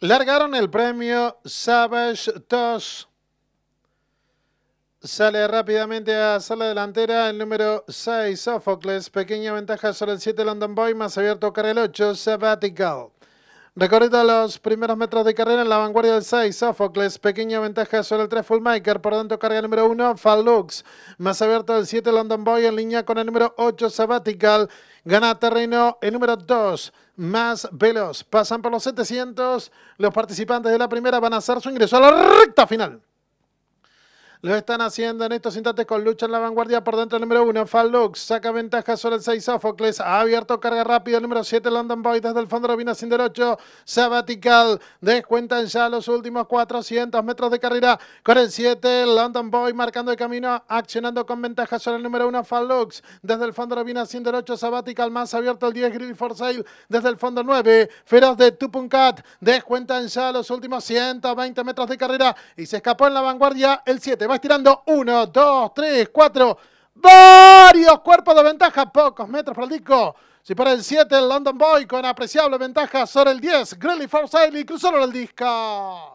Largaron el premio Savage Tosh. Sale rápidamente a sala delantera el número 6, Sophocles. Pequeña ventaja sobre el 7, London Boy. Más abierto, que el 8, Sabbatical. Recorrido los primeros metros de carrera en la vanguardia del 6, Sófocles, pequeña ventaja sobre el 3 Fullmaker, por tanto carga número 1, Falux, más abierto el 7 London Boy en línea con el número 8 Sabatical. gana terreno el número 2, más veloz, pasan por los 700, los participantes de la primera van a hacer su ingreso a la recta final. Lo están haciendo en estos instantes con lucha en la vanguardia por dentro el número 1, Fallux, saca ventaja sobre el 6, Sophocles, ha abierto carga rápida el número 7, London Boy desde el fondo, Robina sin 8, Sabatical, descuentan ya los últimos 400 metros de carrera con el 7, London Boy marcando el camino, accionando con ventaja sobre el número 1, Fallux, desde el fondo, Robina sin 8 Sabatical más abierto el 10, Green for desde el fondo 9, Feroz de Tupuncat, descuentan ya los últimos 120 metros de carrera y se escapó en la vanguardia el 7, tirando 1, 2, 3, 4, cuatro. Varios cuerpos de ventaja. Pocos metros para el disco. Si para el 7, el London Boy con apreciable ventaja sobre el 10. Grilly Forsyth y cruzaron el disco.